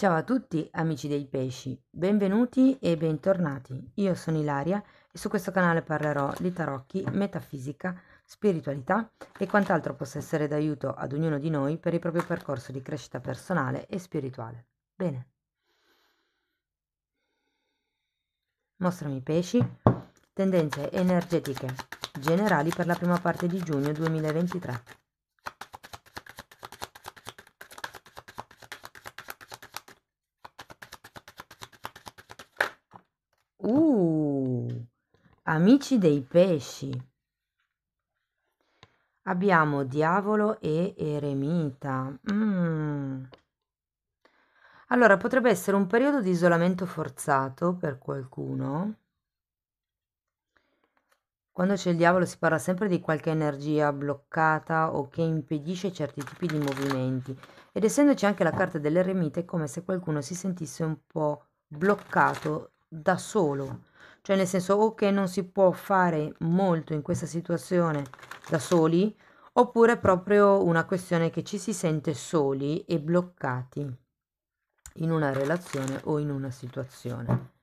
Ciao a tutti amici dei pesci, benvenuti e bentornati. Io sono Ilaria e su questo canale parlerò di tarocchi, metafisica, spiritualità e quant'altro possa essere d'aiuto ad ognuno di noi per il proprio percorso di crescita personale e spirituale. Bene. Mostrami i pesci, tendenze energetiche generali per la prima parte di giugno 2023. Certo. Uh, amici dei pesci. Abbiamo diavolo e eremita. Mm. Allora, potrebbe essere un periodo di isolamento forzato per qualcuno. Quando c'è il diavolo si parla sempre di qualche energia bloccata o che impedisce certi tipi di movimenti. Ed essendoci anche la carta dell'eremita è come se qualcuno si sentisse un po' bloccato da solo, cioè nel senso o che non si può fare molto in questa situazione da soli, oppure è proprio una questione che ci si sente soli e bloccati in una relazione o in una situazione.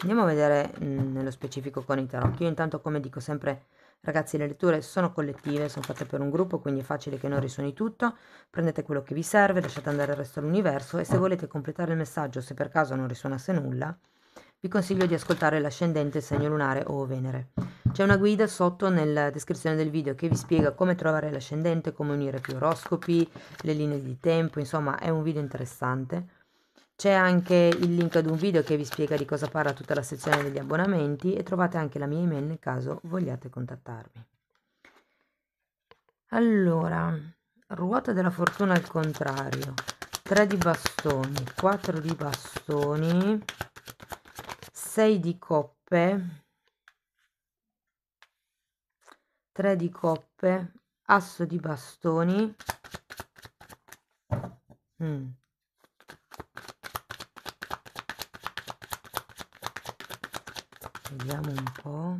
Andiamo a vedere mh, mm, nello specifico con i tarocchi. Io intanto, come dico sempre, Ragazzi, le letture sono collettive, sono fatte per un gruppo, quindi è facile che non ah. risuoni tutto. Prendete quello che vi serve, lasciate andare il resto dell'universo e se ah. volete completare il messaggio, se per caso non risuonasse nulla, vi consiglio di ascoltare l'ascendente segno lunare o Venere. C'è una guida sotto nella descrizione del video che vi spiega come trovare l'ascendente, come unire più oroscopi, le linee di tempo, insomma è un video interessante c'è anche il link ad un video che vi spiega di cosa parla tutta la sezione degli abbonamenti e trovate anche la mia email nel caso vogliate contattarmi. Allora, ruota della fortuna al contrario, 3 di bastoni, 4 di bastoni, 6 di coppe, 3 di coppe, asso di bastoni. Mm. vediamo un po'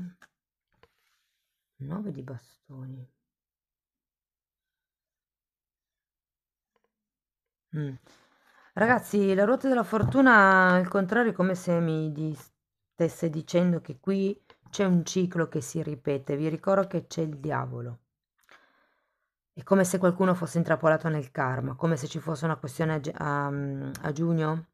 9 di bastoni mm. ragazzi la ruota della fortuna al contrario è come se mi di stesse dicendo che qui c'è un ciclo che si ripete vi ricordo che c'è il diavolo è come se qualcuno fosse intrappolato nel karma come se ci fosse una questione a, a, mm, a giugno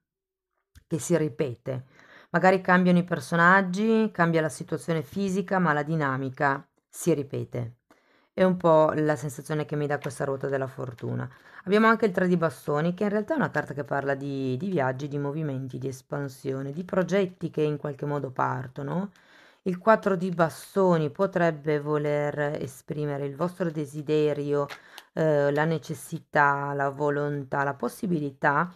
che si ripete Magari cambiano i personaggi, cambia la situazione fisica, ma la dinamica si ripete. È un po' la sensazione che mi dà questa ruota della fortuna. Abbiamo anche il 3 di bastoni, che in realtà è una carta che parla di, di viaggi, di movimenti, di espansione, di progetti che in qualche modo partono. Il 4 di bastoni potrebbe voler esprimere il vostro desiderio, eh, la necessità, la volontà, la possibilità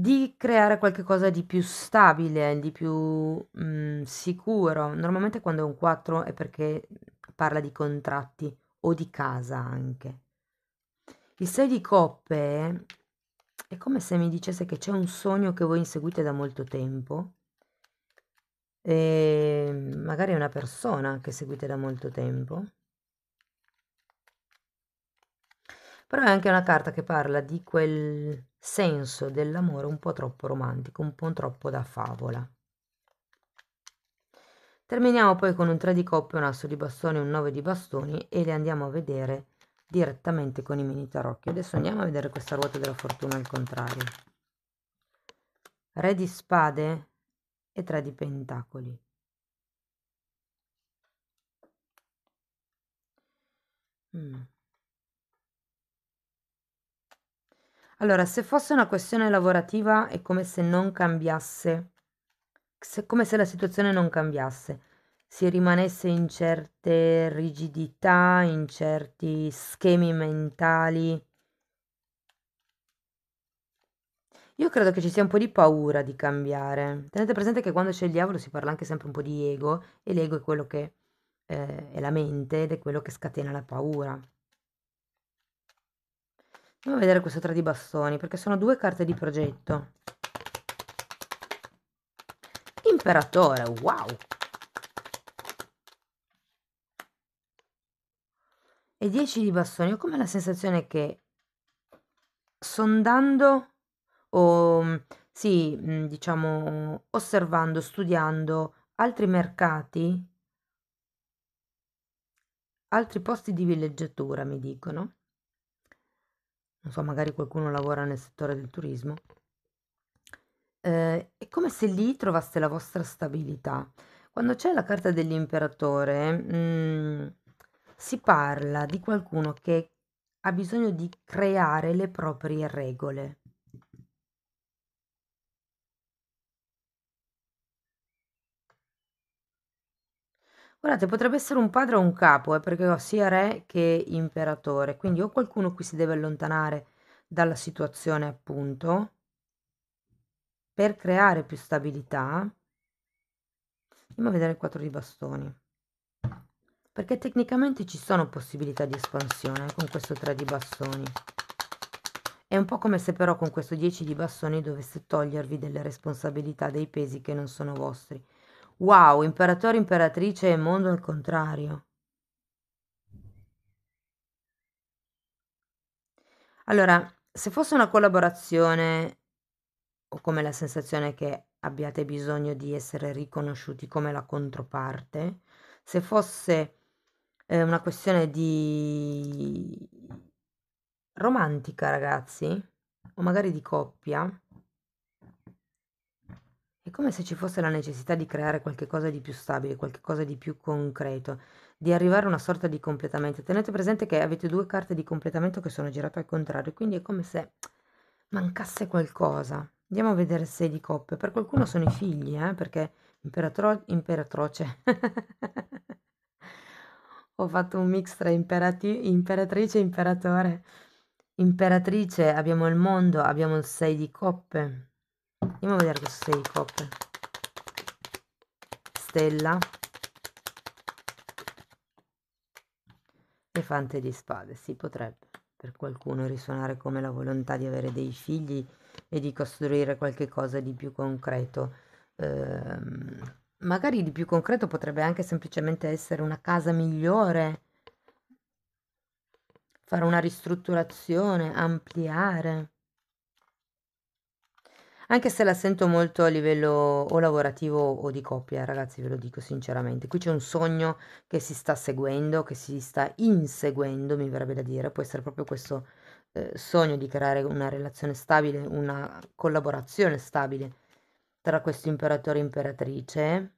di creare qualcosa di più stabile, di più mh, mhmm, sicuro. Normalmente quando è un 4 è perché parla di contratti o di casa anche. Il 6 di coppe è come se mi dicesse che c'è un sogno che voi inseguite da molto tempo e ehm, magari è una persona che seguite da molto tempo però è anche una carta che parla di quel senso dell'amore un po' troppo romantico, un po' troppo da favola. Terminiamo poi con un 3 di coppe, un asso di bastoni, un 9 di bastoni e le andiamo a vedere direttamente con i mini tarocchi. Adesso andiamo a vedere questa ruota della fortuna al contrario. Re di spade e 3 di pentacoli. Mm. Allora, se fosse una questione lavorativa è come se non cambiasse, se- come se la situazione non cambiasse, si rimanesse in certe rigidità, in certi schemi mentali. Io credo che ci sia un po' di paura di cambiare. Tenete presente che quando c'è il diavolo si parla anche sempre un po' di ego e l'ego è quello che eh, è la mente ed è quello che scatena la paura. Andiamo a vedere queste tre di bastoni, perché sono due carte di progetto. Imperatore, wow! E 10 di bastoni. Ho come la sensazione che sondando o mm, sì, mm, diciamo, osservando, studiando altri mercati, altri posti di villeggiatura, mi dicono, non so, magari qualcuno lavora nel settore del turismo, eh, è come se lì trovaste la vostra stabilità. Quando c'è la carta dell'imperatore, mh, mm, si parla di qualcuno che ha bisogno di creare le proprie regole, Guardate, potrebbe essere un padre o un capo, eh, perché ho sia re che imperatore, quindi o qualcuno qui si deve allontanare dalla situazione, appunto, per creare più stabilità. Andiamo a vedere il 4 di bastoni. Perché tecnicamente ci sono possibilità di espansione eh, con questo 3 di bastoni. È un po' come se però con questo 10 di bastoni dovesse togliervi delle responsabilità, dei pesi che non sono vostri Wow, imperatore, imperatrice e mondo al contrario. Allora, se fosse una collaborazione o come la sensazione che abbiate bisogno di essere riconosciuti come la controparte, se fosse eh, una questione di romantica, ragazzi, o magari di coppia, è come se ci fosse la necessità di creare qualcosa di più stabile, qualcosa di più concreto, di arrivare a una sorta di completamento. Tenete presente che avete due carte di completamento che sono girate al contrario, quindi è come se mancasse qualcosa. Andiamo a vedere se di coppe. Per qualcuno sono i figli, eh? perché imperatro- imperatroce. Ho fatto un mix tra imperati- imperatrice e imperatore. Imperatrice abbiamo il mondo, abbiamo il 6 di coppe andiamo a vedere questo safe hop stella e fante di spade si potrebbe per qualcuno risuonare come la volontà di avere dei figli e di costruire qualche cosa di più concreto eh, magari di più concreto potrebbe anche semplicemente essere una casa migliore fare una ristrutturazione ampliare anche se la sento molto a livello o lavorativo o di coppia, ragazzi, ve lo dico sinceramente. Qui c'è un sogno che si sta seguendo, che si sta inseguendo, mi verrebbe da dire. Può essere proprio questo eh, sogno di creare una relazione stabile, una collaborazione stabile tra questo imperatore e imperatrice.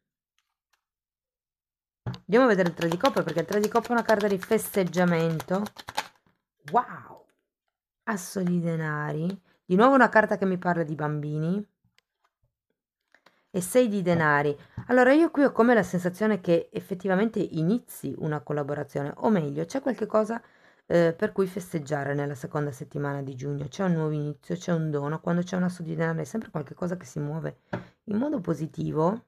Andiamo a vedere il 3 di coppe perché il 3 di coppe è una carta di festeggiamento. Wow! Asso di denari di nuovo una carta che mi parla di bambini. E sei di denari. Allora io qui ho come la sensazione che effettivamente inizi una collaborazione, o meglio, c'è qualche cosa eh, per cui festeggiare nella seconda settimana di giugno. C'è un nuovo inizio, c'è un dono, quando c'è un asso di denaro è sempre qualcosa che si muove in modo positivo.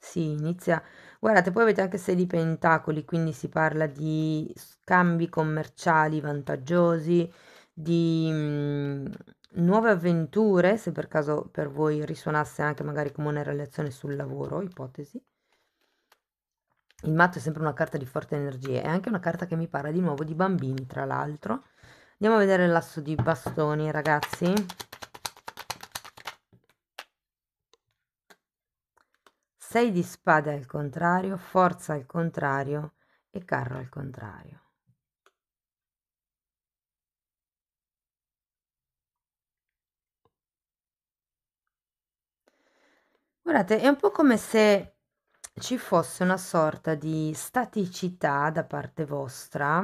Si inizia Guardate, poi avete anche 6 di pentacoli, quindi si parla di scambi commerciali vantaggiosi, di mh, mhmm, nuove avventure, se per caso per voi risuonasse anche magari come una relazione sul lavoro, ipotesi. Il matto è sempre una carta di forte energia, è anche una carta che mi parla di nuovo di bambini, tra l'altro. Andiamo a vedere l'asso di bastoni, ragazzi. 6 di spade al contrario, forza al contrario e carro al contrario. Guardate, è un po' come se ci fosse una sorta di staticità da parte vostra,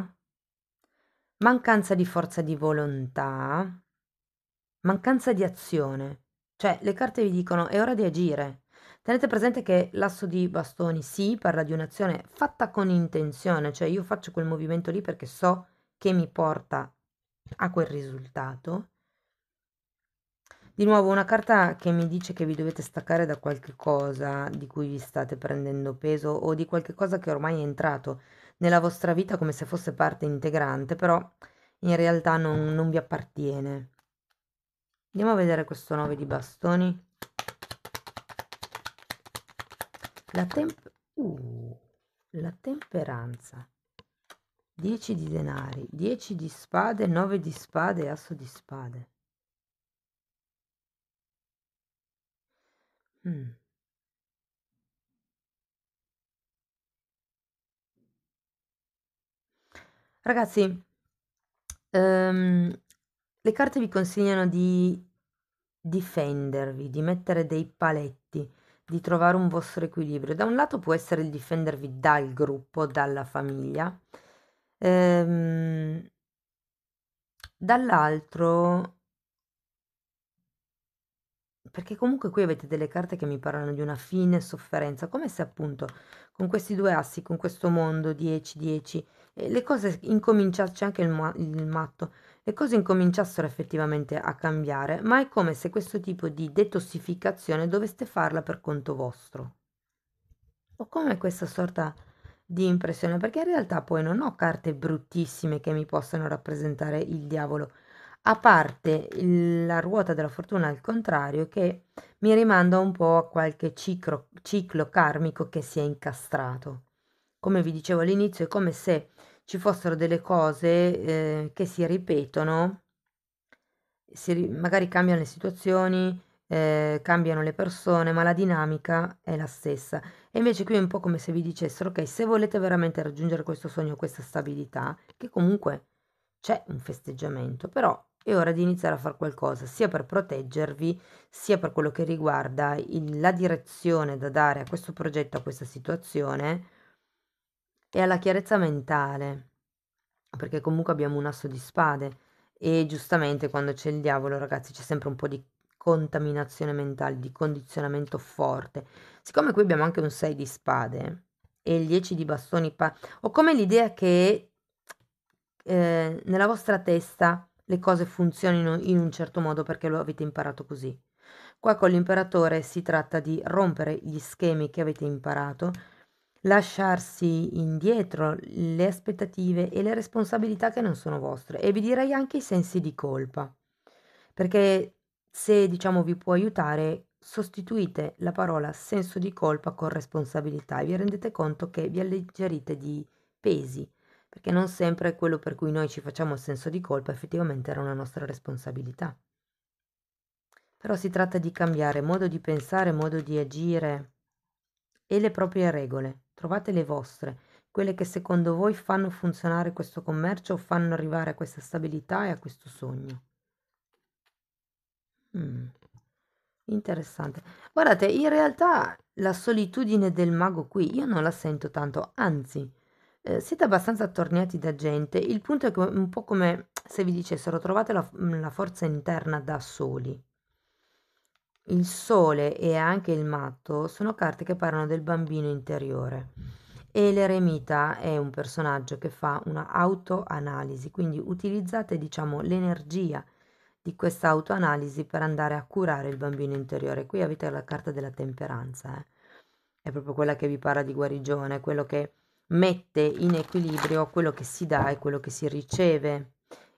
mancanza di forza di volontà, mancanza di azione. Cioè, le carte vi dicono è ora di agire, Tenete presente che l'asso di bastoni sì parla di un'azione fatta con intenzione, cioè io faccio quel movimento lì perché so che mi porta a quel risultato. Di nuovo una carta che mi dice che vi dovete staccare da qualche cosa di cui vi state prendendo peso o di qualche cosa che ormai è entrato nella vostra vita come se fosse parte integrante, però in realtà non, non vi appartiene. Andiamo a vedere questo 9 di bastoni. La, temp- uh, la temperanza. 10 di denari, 10 di spade, 9 di spade asso di spade. Mm. Ragazzi, um, le carte vi consigliano di difendervi, di mettere dei paletti di trovare un vostro equilibrio. Da un lato può essere il difendervi dal gruppo, dalla famiglia, ehm, dall'altro perché comunque qui avete delle carte che mi parlano di una fine sofferenza, come se appunto con questi due assi, con questo mondo 10-10, eh, le cose incominciasse anche il, ma- il matto, le cose incominciassero effettivamente a cambiare, ma è come se questo tipo di detossificazione doveste farla per conto vostro. Ho come questa sorta di impressione, perché in realtà poi non ho carte bruttissime che mi possano rappresentare il diavolo, a parte il, la ruota della fortuna al contrario che mi rimanda un po' a qualche ciclo, ciclo karmico che si è incastrato. Come vi dicevo all'inizio, è come se ci fossero delle cose eh, che si ripetono, si magari cambiano le situazioni, eh, cambiano le persone, ma la dinamica è la stessa. E invece qui è un po' come se vi dicessero, ok, se volete veramente raggiungere questo sogno, questa stabilità, che comunque c'è un festeggiamento, però è ora di iniziare a fare qualcosa, sia per proteggervi, sia per quello che riguarda il- la direzione da dare a questo progetto, a questa situazione e alla chiarezza mentale, perché comunque abbiamo un asso di spade e giustamente quando c'è il diavolo, ragazzi, c'è sempre un po' di contaminazione mentale, di condizionamento forte. Siccome qui abbiamo anche un 6 di spade e il 10 di bastoni, ho come l'idea che eh, nella vostra testa le cose funzionino in un certo modo perché lo avete imparato così. Qua con l'imperatore si tratta di rompere gli schemi che avete imparato, lasciarsi indietro le aspettative e le responsabilità che non sono vostre e vi direi anche i sensi di colpa, perché se diciamo vi può aiutare sostituite la parola senso di colpa con responsabilità e vi rendete conto che vi alleggerite di pesi, perché non sempre quello per cui noi ci facciamo il senso di colpa effettivamente era una nostra responsabilità. Però si tratta di cambiare modo di pensare, modo di agire e le proprie regole trovate le vostre, quelle che secondo voi fanno funzionare questo commercio o fanno arrivare a questa stabilità e a questo sogno. Mm. Interessante. Guardate, in realtà la solitudine del mago qui io non la sento tanto, anzi, eh, siete abbastanza attorniati da gente. Il punto è che, un po' come se vi dicessero trovate la, la forza interna da soli. Il sole e anche il matto sono carte che parlano del bambino interiore e l'eremita è un personaggio che fa una autoanalisi, quindi utilizzate diciamo l'energia di questa autoanalisi per andare a curare il bambino interiore. Qui avete la carta della temperanza, eh. è proprio quella che vi parla di guarigione, quello che mette in equilibrio quello che si dà e quello che si riceve,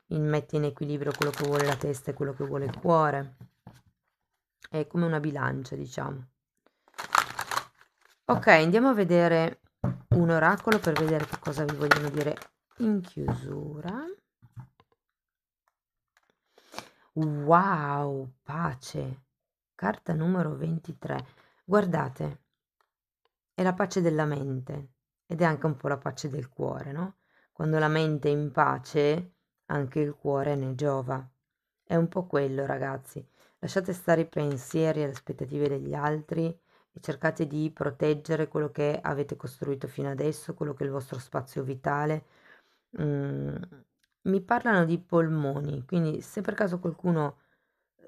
in, mette in equilibrio quello che vuole la testa e quello che vuole il cuore è come una bilancia, diciamo. Ok, andiamo a vedere un oracolo per vedere che cosa vi vogliono dire in chiusura. Wow, pace. Carta numero 23. Guardate, è la pace della mente ed è anche un po' la pace del cuore, no? Quando la mente è in pace, anche il cuore ne giova. È un po' quello, ragazzi. Lasciate stare i pensieri e le aspettative degli altri e cercate di proteggere quello che avete costruito fino adesso, quello che è il vostro spazio vitale. Mm, mi parlano di polmoni, quindi se per caso qualcuno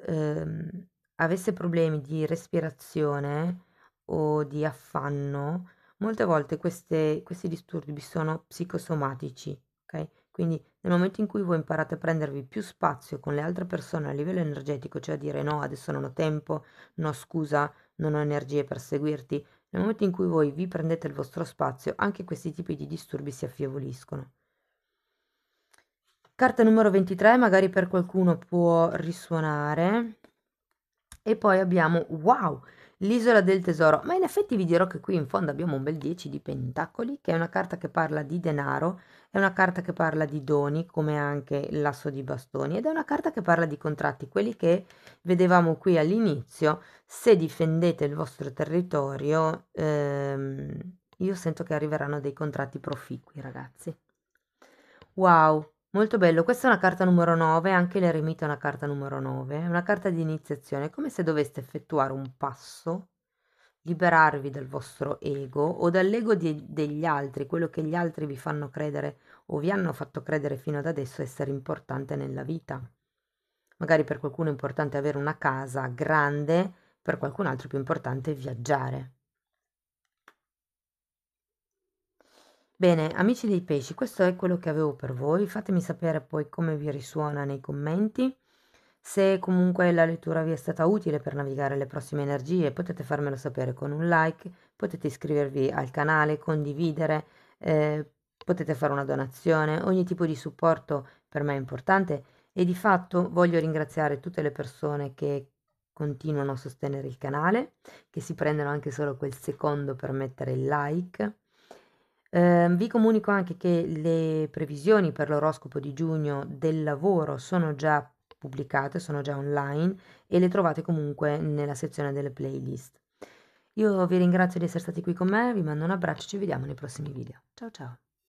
ehm, avesse problemi di respirazione o di affanno, molte volte queste, questi disturbi sono psicosomatici, ok? Quindi nel momento in cui voi imparate a prendervi più spazio con le altre persone a livello energetico, cioè a dire no, adesso non ho tempo, no scusa, non ho energie per seguirti, nel momento in cui voi vi prendete il vostro spazio, anche questi tipi di disturbi si affievoliscono. Carta numero 23, magari per qualcuno può risuonare. E poi abbiamo wow! L'isola del tesoro, ma in effetti vi dirò che qui in fondo abbiamo un bel 10 di pentacoli, che è una carta che parla di denaro, è una carta che parla di doni, come anche il l'asso di bastoni, ed è una carta che parla di contratti, quelli che vedevamo qui all'inizio, se difendete il vostro territorio, ehm, io sento che arriveranno dei contratti proficui, ragazzi. Wow, Molto bello, questa è una carta numero 9, anche l'eremita è una carta numero 9, è una carta di iniziazione, come se doveste effettuare un passo, liberarvi dal vostro ego o dall'ego di, degli altri, quello che gli altri vi fanno credere o vi hanno fatto credere fino ad adesso essere importante nella vita. Magari per qualcuno è importante avere una casa grande, per qualcun altro è più importante viaggiare. Bene, amici dei pesci, questo è quello che avevo per voi. Fatemi sapere poi come vi risuona nei commenti. Se comunque la lettura vi è stata utile per navigare le prossime energie, potete farmelo sapere con un like, potete iscrivervi al canale, condividere, eh, potete fare una donazione, ogni tipo di supporto per me è importante e di fatto voglio ringraziare tutte le persone che continuano a sostenere il canale, che si prendono anche solo quel secondo per mettere il like eh, vi comunico anche che le previsioni per l'oroscopo di giugno del lavoro sono già pubblicate, sono già online e le trovate comunque nella sezione delle playlist. Io vi ringrazio di essere stati qui con me, vi mando un abbraccio e ci vediamo nei prossimi video. Ciao ciao!